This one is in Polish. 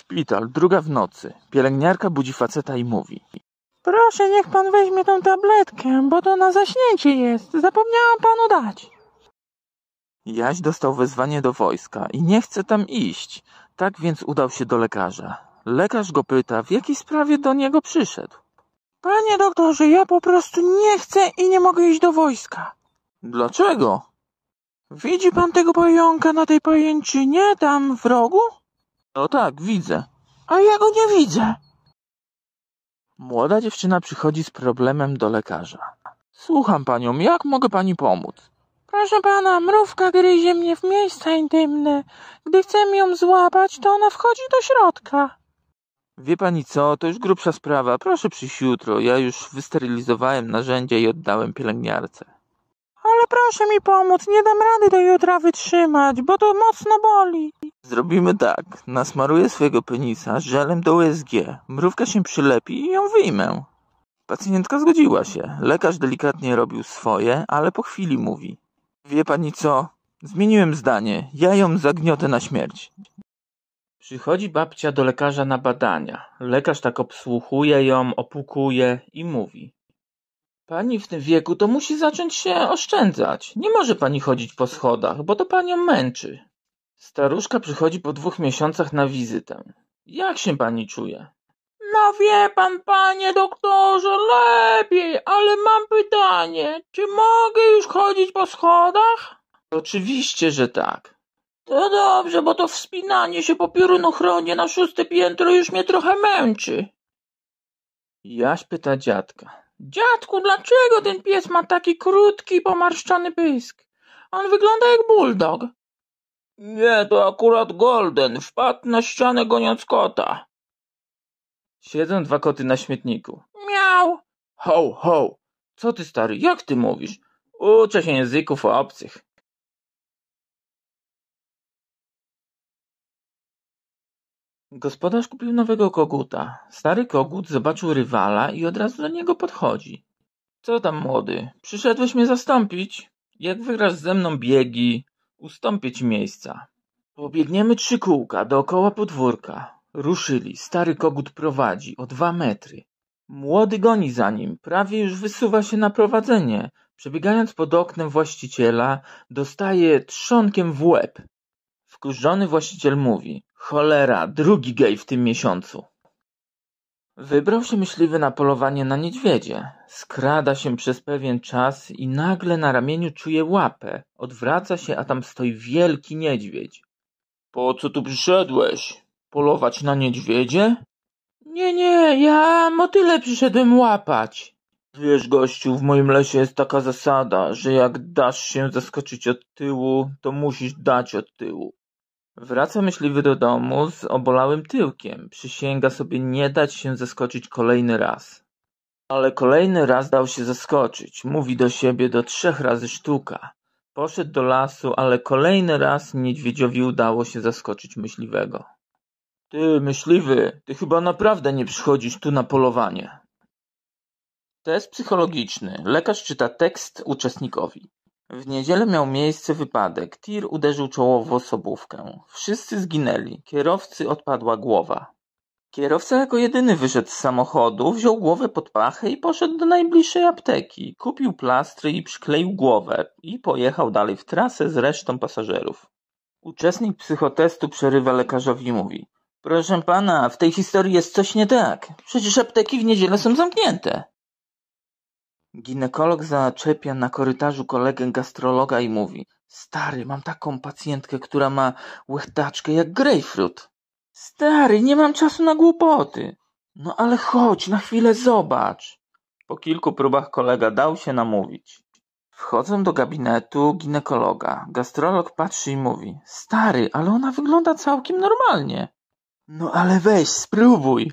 Szpital, druga w nocy. Pielęgniarka budzi faceta i mówi. Proszę, niech pan weźmie tą tabletkę, bo to na zaśnięcie jest. Zapomniałam panu dać. Jaś dostał wezwanie do wojska i nie chce tam iść. Tak więc udał się do lekarza. Lekarz go pyta, w jakiej sprawie do niego przyszedł. Panie doktorze, ja po prostu nie chcę i nie mogę iść do wojska. Dlaczego? Widzi pan tego pająka na tej pajęczynie tam w rogu? No tak, widzę. A ja go nie widzę. Młoda dziewczyna przychodzi z problemem do lekarza. Słucham panią, jak mogę pani pomóc? Proszę pana, mrówka gryzie mnie w miejsca intymne. Gdy chcę ją złapać, to ona wchodzi do środka. Wie pani co, to już grubsza sprawa. Proszę przyjść jutro. Ja już wysterylizowałem narzędzie i oddałem pielęgniarce ale proszę mi pomóc, nie dam rady do jutra wytrzymać, bo to mocno boli. Zrobimy tak. Nasmaruję swojego penisa żelem do USG. Mrówka się przylepi i ją wyjmę. Pacjentka zgodziła się. Lekarz delikatnie robił swoje, ale po chwili mówi. Wie pani co? Zmieniłem zdanie. Ja ją zagniotę na śmierć. Przychodzi babcia do lekarza na badania. Lekarz tak obsłuchuje ją, opukuje i mówi. Pani w tym wieku to musi zacząć się oszczędzać. Nie może pani chodzić po schodach, bo to panią męczy. Staruszka przychodzi po dwóch miesiącach na wizytę. Jak się pani czuje? No wie pan, panie doktorze, lepiej, ale mam pytanie. Czy mogę już chodzić po schodach? Oczywiście, że tak. To dobrze, bo to wspinanie się po piorunochronie na szóste piętro już mnie trochę męczy. Jaś pyta dziadka. „Dziadku, dlaczego ten pies ma taki krótki, pomarszczony pysk? On wygląda jak buldog. Nie, to akurat Golden, wpadł na ścianę goniąc kota. Siedzą dwa koty na śmietniku. Miał. Ho, ho. Co ty stary, jak ty mówisz? Uczę się języków obcych. Gospodarz kupił nowego koguta. Stary kogut zobaczył rywala i od razu do niego podchodzi. Co tam, młody? Przyszedłeś mnie zastąpić? Jak wygrasz ze mną biegi, ustąpię ci miejsca. Pobiegniemy trzy kółka dookoła podwórka. Ruszyli. Stary kogut prowadzi o dwa metry. Młody goni za nim. Prawie już wysuwa się na prowadzenie. Przebiegając pod oknem właściciela, dostaje trzonkiem w łeb. Wkurzony właściciel mówi: „Cholera, drugi gej w tym miesiącu!” Wybrał się myśliwy na polowanie na niedźwiedzie. Skrada się przez pewien czas i nagle na ramieniu czuje łapę. Odwraca się, a tam stoi wielki niedźwiedź. Po co tu przyszedłeś? Polować na niedźwiedzie? Nie, nie, ja motyle przyszedłem łapać. Wiesz, gościu, w moim lesie jest taka zasada, że jak dasz się zaskoczyć od tyłu, to musisz dać od tyłu. "Wraca myśliwy do domu z obolałym tyłkiem, przysięga sobie nie dać się zaskoczyć kolejny raz." Ale kolejny raz dał się zaskoczyć, mówi do siebie do trzech razy sztuka. Poszedł do lasu, ale kolejny raz niedźwiedziowi udało się zaskoczyć myśliwego. Ty, myśliwy, ty chyba naprawdę nie przychodzisz tu na polowanie. Test psychologiczny. Lekarz czyta tekst uczestnikowi. W niedzielę miał miejsce wypadek, tir uderzył czołowo w osobówkę. Wszyscy zginęli, kierowcy odpadła głowa. Kierowca jako jedyny wyszedł z samochodu, wziął głowę pod pachę i poszedł do najbliższej apteki. Kupił plastry i przykleił głowę i pojechał dalej w trasę z resztą pasażerów. Uczestnik psychotestu przerywa lekarzowi i mówi Proszę pana, w tej historii jest coś nie tak. Przecież apteki w niedzielę są zamknięte. Ginekolog zaczepia na korytarzu kolegę gastrologa i mówi: Stary, mam taką pacjentkę, która ma łechtaczkę jak grejpfrut. Stary, nie mam czasu na głupoty. No ale chodź, na chwilę zobacz. Po kilku próbach kolega dał się namówić. Wchodzę do gabinetu ginekologa. Gastrolog patrzy i mówi: Stary, ale ona wygląda całkiem normalnie. No ale weź, spróbuj,